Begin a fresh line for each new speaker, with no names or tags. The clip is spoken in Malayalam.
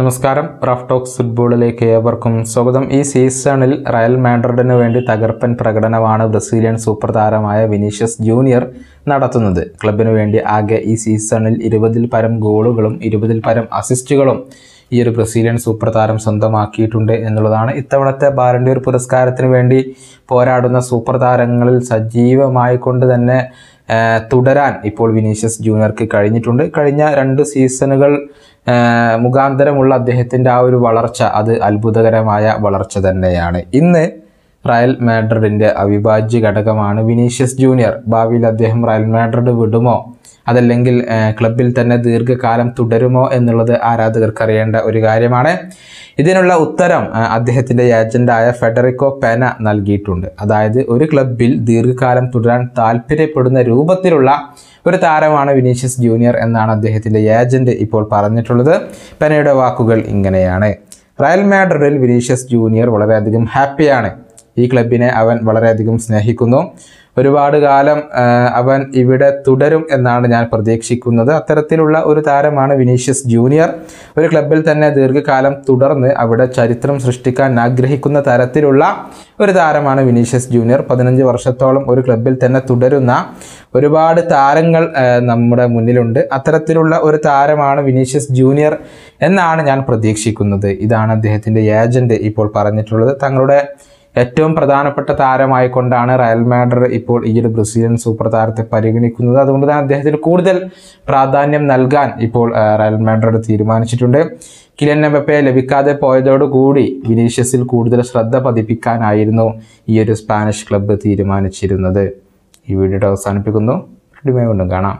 നമസ്കാരം റഫ് ടോക്സ് ഫുട്ബോളിലേക്ക് ഏവർക്കും സ്വാഗതം ഈ സീസണിൽ റയൽ മാഡ്രിഡിന് വേണ്ടി തകർപ്പൻ പ്രകടനമാണ് ബ്രസീലിയൻ സൂപ്പർ താരമായ വിനീഷ്യസ് ജൂനിയർ നടത്തുന്നത് ക്ലബിനു വേണ്ടി ആകെ ഈ സീസണിൽ ഇരുപതിൽ പരം ഗോളുകളും ഇരുപതിൽ പരം അസിസ്റ്റുകളും ഈ ഒരു ബ്രസീലിയൻ സൂപ്പർ താരം സ്വന്തമാക്കിയിട്ടുണ്ട് എന്നുള്ളതാണ് ഇത്തവണത്തെ ബാലൻഡിയർ പുരസ്കാരത്തിന് വേണ്ടി പോരാടുന്ന സൂപ്പർ താരങ്ങളിൽ സജീവമായി കൊണ്ട് തന്നെ തുടരാൻ ഇപ്പോൾ വിനീഷ്യസ് ജൂനിയർക്ക് കഴിഞ്ഞിട്ടുണ്ട് കഴിഞ്ഞ രണ്ട് സീസണുകൾ മുഖാന്തരമുള്ള അദ്ദേഹത്തിൻ്റെ ആ ഒരു വളർച്ച അത് അത്ഭുതകരമായ വളർച്ച തന്നെയാണ് ഇന്ന് റയൽ മാഡ്രിഡിൻ്റെ അവിഭാജ്യ ഘടകമാണ് വിനീഷ്യസ് ജൂനിയർ ഭാവിയിൽ അദ്ദേഹം റയൽ മാഡ്രിഡ് വിടുമോ അതല്ലെങ്കിൽ ക്ലബിൽ തന്നെ ദീർഘകാലം തുടരുമോ എന്നുള്ളത് ആരാധകർക്ക് അറിയേണ്ട ഒരു കാര്യമാണ് ഇതിനുള്ള ഉത്തരം അദ്ദേഹത്തിൻ്റെ ഏജൻ്റായ ഫെഡറിക്കോ പെന നൽകിയിട്ടുണ്ട് അതായത് ഒരു ക്ലബിൽ ദീർഘകാലം തുടരാൻ താല്പര്യപ്പെടുന്ന രൂപത്തിലുള്ള ഒരു താരമാണ് വിനീഷ്യസ് ജൂനിയർ എന്നാണ് അദ്ദേഹത്തിൻ്റെ ഏജൻറ്റ് ഇപ്പോൾ പറഞ്ഞിട്ടുള്ളത് പെനയുടെ വാക്കുകൾ ഇങ്ങനെയാണ് റയൽ മാഡ്രിഡിൽ വിനീഷ്യസ് ജൂനിയർ വളരെയധികം ഹാപ്പിയാണ് ഈ ക്ലബിനെ അവൻ വളരെയധികം സ്നേഹിക്കുന്നു ഒരുപാട് കാലം അവൻ ഇവിടെ തുടരും എന്നാണ് ഞാൻ പ്രതീക്ഷിക്കുന്നത് അത്തരത്തിലുള്ള ഒരു താരമാണ് വിനീഷ്യസ് ജൂനിയർ ഒരു ക്ലബിൽ തന്നെ ദീർഘകാലം തുടർന്ന് അവിടെ ചരിത്രം സൃഷ്ടിക്കാൻ ആഗ്രഹിക്കുന്ന തരത്തിലുള്ള ഒരു താരമാണ് വിനീഷ്യസ് ജൂനിയർ പതിനഞ്ച് വർഷത്തോളം ഒരു ക്ലബിൽ തന്നെ തുടരുന്ന ഒരുപാട് താരങ്ങൾ നമ്മുടെ മുന്നിലുണ്ട് അത്തരത്തിലുള്ള ഒരു താരമാണ് വിനീഷ്യസ് ജൂനിയർ എന്നാണ് ഞാൻ പ്രതീക്ഷിക്കുന്നത് ഇതാണ് അദ്ദേഹത്തിൻ്റെ ഏജൻറ്റ് ഇപ്പോൾ പറഞ്ഞിട്ടുള്ളത് തങ്ങളുടെ ഏറ്റവും പ്രധാനപ്പെട്ട താരമായിക്കൊണ്ടാണ് റയൽ മാഡ്രിഡ് ഇപ്പോൾ ഈ ഒരു ബ്രസീലിയൻ സൂപ്പർ താരത്തെ പരിഗണിക്കുന്നത് അതുകൊണ്ട് തന്നെ അദ്ദേഹത്തിന് കൂടുതൽ പ്രാധാന്യം നൽകാൻ ഇപ്പോൾ റയൽ മാഡ്രിഡ് തീരുമാനിച്ചിട്ടുണ്ട് കിലൻ എംബപ്പെ ലഭിക്കാതെ പോയതോടുകൂടി വിനീഷ്യസിൽ കൂടുതൽ ശ്രദ്ധ പതിപ്പിക്കാനായിരുന്നു ഈ ഒരു സ്പാനിഷ് ക്ലബ്ബ് തീരുമാനിച്ചിരുന്നത് ഈ വീഡിയോ അവസാനിപ്പിക്കുന്നു വീണ്ടും കാണാം